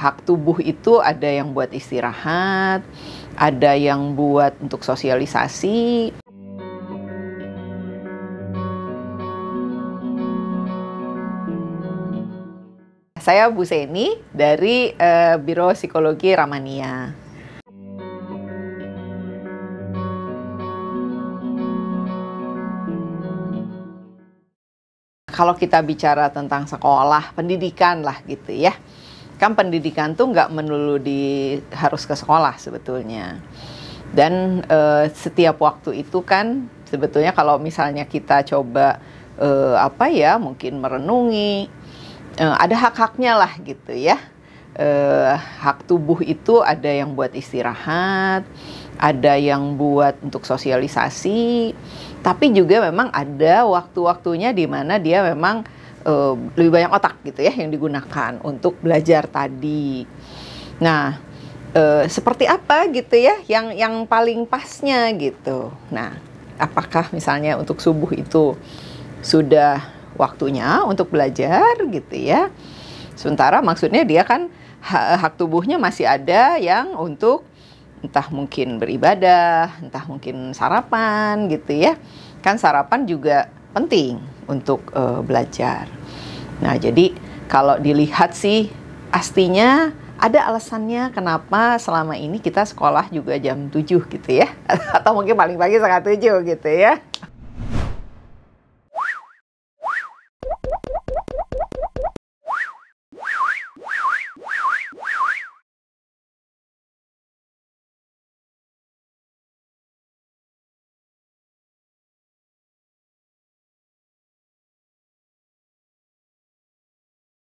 hak tubuh itu ada yang buat istirahat, ada yang buat untuk sosialisasi. Saya Bu Seni dari uh, Biro Psikologi Ramania. Kalau kita bicara tentang sekolah, pendidikan lah gitu ya kan pendidikan tuh nggak melulu di harus ke sekolah sebetulnya dan e, setiap waktu itu kan sebetulnya kalau misalnya kita coba e, apa ya mungkin merenungi e, ada hak-haknya lah gitu ya e, hak tubuh itu ada yang buat istirahat ada yang buat untuk sosialisasi tapi juga memang ada waktu-waktunya di mana dia memang uh, lebih banyak otak gitu ya yang digunakan untuk belajar tadi. Nah, uh, seperti apa gitu ya yang yang paling pasnya gitu. Nah, apakah misalnya untuk subuh itu sudah waktunya untuk belajar gitu ya. Sementara maksudnya dia kan hak tubuhnya masih ada yang untuk entah mungkin beribadah, entah mungkin sarapan gitu ya. Kan sarapan juga penting untuk uh, belajar. Nah, jadi kalau dilihat sih pastinya ada alasannya kenapa selama ini kita sekolah juga jam 7 gitu ya atau mungkin paling pagi setengah 7 gitu ya.